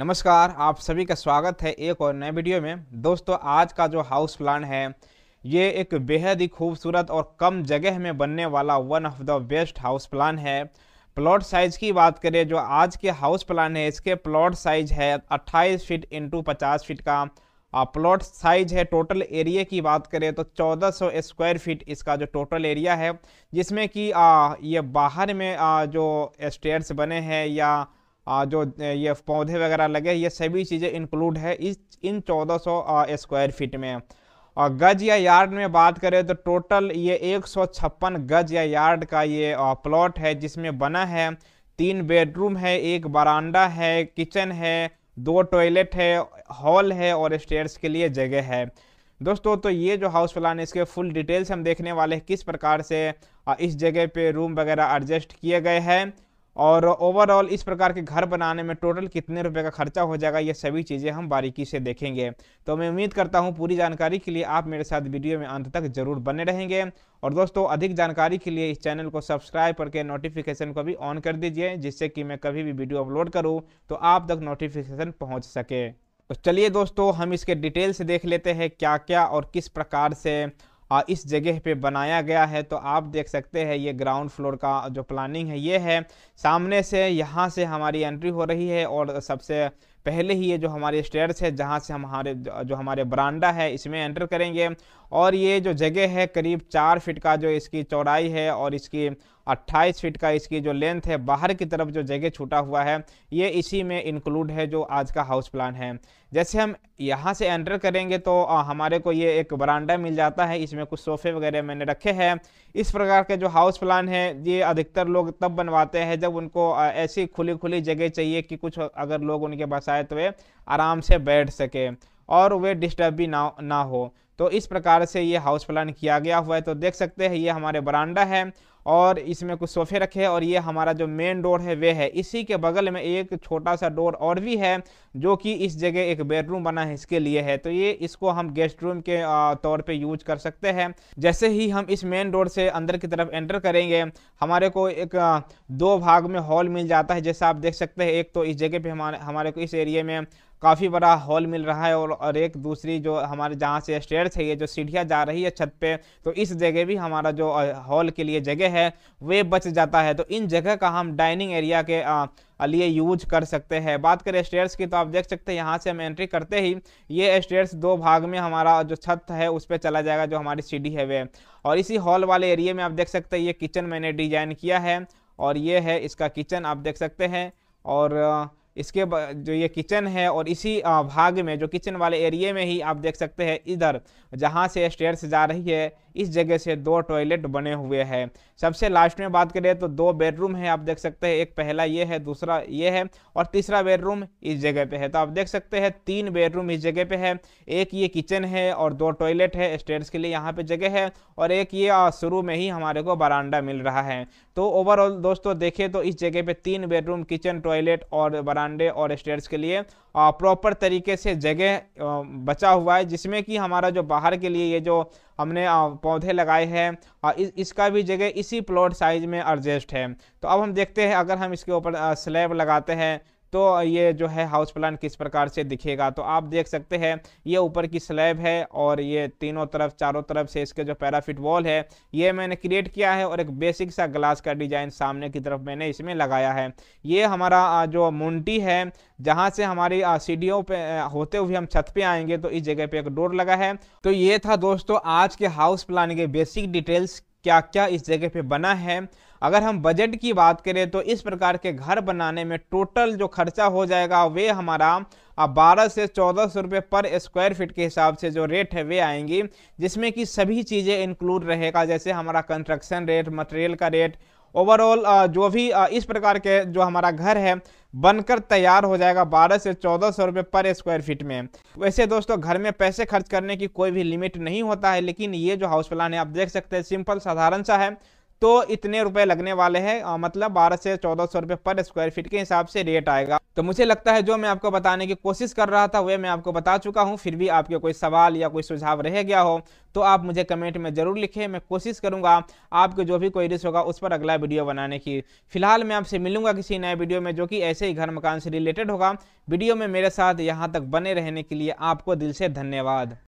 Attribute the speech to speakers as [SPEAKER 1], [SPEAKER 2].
[SPEAKER 1] नमस्कार आप सभी का स्वागत है एक और नए वीडियो में दोस्तों आज का जो हाउस प्लान है ये एक बेहद ही खूबसूरत और कम जगह में बनने वाला one of the best house plan है प्लॉट साइज की बात करें जो आज के हाउस प्लान है इसके प्लॉट साइज है 28 फीट इंटू पचास फीट का और प्लॉट साइज है टोटल एरिया की बात करें तो 1400 स्क्वायर फीट इसका जो टोटल एरिया है जिसमें कि ये बाहर में आ, जो स्टेयर्स बने हैं या जो ये पौधे वगैरह लगे ये सभी चीज़ें इंक्लूड है इस इन 1400 स्क्वायर फीट में और गज या यार्ड में बात करें तो टोटल ये एक गज या यार्ड का ये प्लॉट है जिसमें बना है तीन बेडरूम है एक बरांडा है किचन है दो टॉयलेट है हॉल है और स्टेयर्स के लिए जगह है दोस्तों तो ये जो हाउस प्लान इसके फुल डिटेल्स हम देखने वाले हैं किस प्रकार से इस जगह पे रूम वगैरह एडजस्ट किए गए हैं और ओवरऑल इस प्रकार के घर बनाने में टोटल कितने रुपए का खर्चा हो जाएगा ये सभी चीज़ें हम बारीकी से देखेंगे तो मैं उम्मीद करता हूँ पूरी जानकारी के लिए आप मेरे साथ वीडियो में अंत तक जरूर बने रहेंगे और दोस्तों अधिक जानकारी के लिए इस चैनल को सब्सक्राइब करके नोटिफिकेशन को भी ऑन कर दीजिए जिससे कि मैं कभी भी वीडियो अपलोड करूँ तो आप तक नोटिफिकेशन पहुँच सके तो चलिए दोस्तों हम इसके डिटेल से देख लेते हैं क्या क्या और किस प्रकार से इस जगह पे बनाया गया है तो आप देख सकते हैं ये ग्राउंड फ्लोर का जो प्लानिंग है ये है सामने से यहाँ से हमारी एंट्री हो रही है और सबसे पहले ही ये जो हमारे स्टेयर्स है जहाँ से हमारे जो हमारे बरांडा है इसमें एंटर करेंगे और ये जो जगह है करीब चार फिट का जो इसकी चौड़ाई है और इसकी 28 फीट का इसकी जो लेंथ है बाहर की तरफ जो जगह छूटा हुआ है ये इसी में इंक्लूड है जो आज का हाउस प्लान है जैसे हम यहाँ से एंटर करेंगे तो हमारे को ये एक बरांडा मिल जाता है इसमें कुछ सोफे वगैरह मैंने रखे हैं इस प्रकार के जो हाउस प्लान है ये अधिकतर लोग तब बनवाते हैं जब उनको ऐसी खुली खुली जगह चाहिए कि कुछ अगर लोग उनके पास आए तो वे आराम से बैठ सके और वे डिस्टर्ब भी ना ना हो तो इस प्रकार से ये हाउस प्लान किया गया हुआ है तो देख सकते हैं ये हमारे बरांडा है और इसमें कुछ सोफे रखे हैं और ये हमारा जो मेन डोर है वे है इसी के बगल में एक छोटा सा डोर और भी है जो कि इस जगह एक बेडरूम बना है इसके लिए है तो ये इसको हम गेस्ट रूम के तौर पे यूज कर सकते हैं जैसे ही हम इस मेन डोर से अंदर की तरफ एंटर करेंगे हमारे को एक दो भाग में हॉल मिल जाता है जैसा आप देख सकते हैं एक तो इस जगह पर हमारे हमारे को इस एरिए में काफ़ी बड़ा हॉल मिल रहा है और, और एक दूसरी जो हमारे जहाँ से स्टेयर है ये जो सीढ़ियाँ जा रही है छत पे तो इस जगह भी हमारा जो हॉल के लिए जगह है वे बच जाता है तो इन जगह का हम डाइनिंग एरिया के आ, लिए यूज कर सकते हैं बात करें स्टेयर्स की तो आप देख सकते हैं यहाँ से हम एंट्री करते ही ये स्टेयर्स दो भाग में हमारा जो छत है उस पर चला जाएगा जो हमारी सीढ़ी है वे और इसी हॉल वाले एरिए में आप देख सकते हैं ये किचन मैंने डिजाइन किया है और ये है इसका किचन आप देख सकते हैं और इसके जो ये किचन है और इसी भाग में जो किचन वाले एरिए में ही आप देख सकते हैं इधर जहाँ से स्टेयर्स जा रही है इस जगह से दो टॉयलेट बने हुए हैं सबसे लास्ट में बात करें तो दो बेडरूम है आप देख सकते हैं एक पहला ये है दूसरा ये है और तीसरा बेडरूम इस जगह पे है तो आप देख सकते हैं तीन बेडरूम इस जगह पे है एक ये किचन है और दो टॉयलेट है स्टेयर्स के लिए यहाँ पे जगह है और एक ये शुरू में ही हमारे को बरांडा मिल रहा है तो ओवरऑल दोस्तों देखें तो इस जगह पे तीन बेडरूम किचन टॉयलेट और बरांडे और स्टेयर्स के लिए प्रॉपर तरीके से जगह बचा हुआ है जिसमें कि हमारा जो बाहर के लिए ये जो हमने पौधे लगाए हैं और इस, इसका भी जगह इसी प्लॉट साइज में एडजस्ट है तो अब हम देखते हैं अगर हम इसके ऊपर स्लैब लगाते हैं तो ये जो है हाउस प्लान किस प्रकार से दिखेगा तो आप देख सकते हैं ये ऊपर की स्लैब है और ये तीनों तरफ चारों तरफ से इसके जो पैराफिट वॉल है ये मैंने क्रिएट किया है और एक बेसिक सा ग्लास का डिजाइन सामने की तरफ मैंने इसमें लगाया है ये हमारा जो मुंटी है जहाँ से हमारी सीढ़ियों पे होते हुए हम छत पे आएंगे तो इस जगह पे एक डोर लगा है तो ये था दोस्तों आज के हाउस प्लान के बेसिक डिटेल्स क्या क्या इस जगह पे बना है अगर हम बजट की बात करें तो इस प्रकार के घर बनाने में टोटल जो खर्चा हो जाएगा वे हमारा अब बारह से चौदह सौ रुपये पर स्क्वायर फीट के हिसाब से जो रेट है वे आएंगी जिसमें कि सभी चीज़ें इंक्लूड रहेगा जैसे हमारा कंस्ट्रक्शन रेट मटेरियल का रेट ओवरऑल जो भी इस प्रकार के जो हमारा घर है बनकर तैयार हो जाएगा बारह से चौदह सौ रुपये पर स्क्वायर फीट में वैसे दोस्तों घर में पैसे खर्च करने की कोई भी लिमिट नहीं होता है लेकिन ये जो हाउस प्लान है आप देख सकते हैं सिंपल साधारण सा है तो इतने रुपए लगने वाले हैं मतलब बारह से चौदह सौ रुपये पर स्क्वायर फीट के हिसाब से रेट आएगा तो मुझे लगता है जो मैं आपको बताने की कोशिश कर रहा था वह मैं आपको बता चुका हूँ फिर भी आपके कोई सवाल या कोई सुझाव रह गया हो तो आप मुझे कमेंट में ज़रूर लिखें मैं कोशिश करूँगा आपके जो भी क्वेरीज होगा उस पर अगला वीडियो बनाने की फिलहाल मैं आपसे मिलूंगा किसी नए वीडियो में जो कि ऐसे ही घर मकान से रिलेटेड होगा वीडियो में मेरे साथ यहाँ तक बने रहने के लिए आपको दिल से धन्यवाद